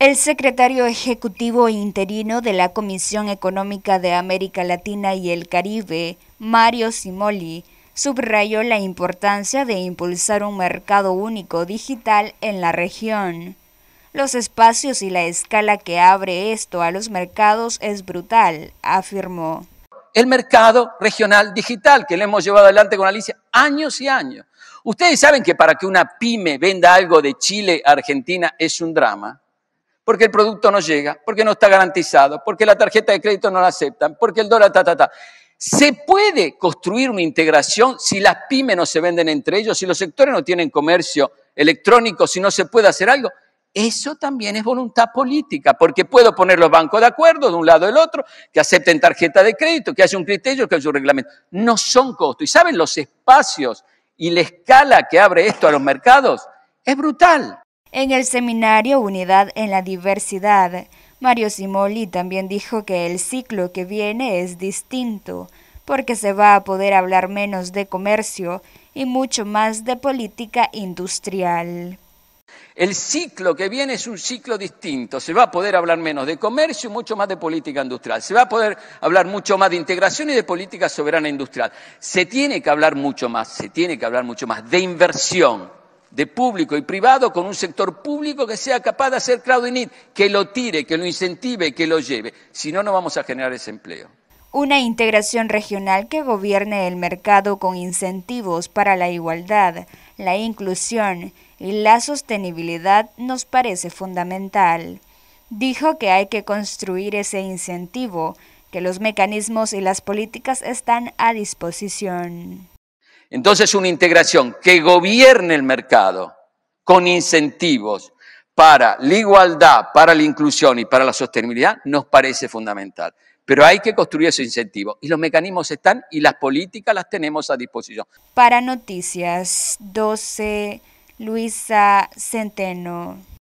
El secretario ejecutivo interino de la Comisión Económica de América Latina y el Caribe, Mario Simoli, subrayó la importancia de impulsar un mercado único digital en la región. Los espacios y la escala que abre esto a los mercados es brutal, afirmó. El mercado regional digital que le hemos llevado adelante con Alicia años y años. Ustedes saben que para que una pyme venda algo de Chile a Argentina es un drama porque el producto no llega, porque no está garantizado, porque la tarjeta de crédito no la aceptan, porque el dólar ta, ta, ta. Se puede construir una integración si las pymes no se venden entre ellos, si los sectores no tienen comercio electrónico, si no se puede hacer algo. Eso también es voluntad política, porque puedo poner los bancos de acuerdo de un lado o del otro, que acepten tarjeta de crédito, que haya un criterio, que haya un reglamento. No son costos. Y saben los espacios y la escala que abre esto a los mercados es brutal. En el seminario Unidad en la Diversidad, Mario Simoli también dijo que el ciclo que viene es distinto, porque se va a poder hablar menos de comercio y mucho más de política industrial. El ciclo que viene es un ciclo distinto. Se va a poder hablar menos de comercio y mucho más de política industrial. Se va a poder hablar mucho más de integración y de política soberana industrial. Se tiene que hablar mucho más, se tiene que hablar mucho más de inversión de público y privado con un sector público que sea capaz de hacer crowd in que lo tire, que lo incentive, que lo lleve. Si no, no vamos a generar ese empleo. Una integración regional que gobierne el mercado con incentivos para la igualdad, la inclusión y la sostenibilidad nos parece fundamental. Dijo que hay que construir ese incentivo, que los mecanismos y las políticas están a disposición. Entonces una integración que gobierne el mercado con incentivos para la igualdad, para la inclusión y para la sostenibilidad nos parece fundamental. Pero hay que construir esos incentivos y los mecanismos están y las políticas las tenemos a disposición. Para Noticias 12, Luisa Centeno.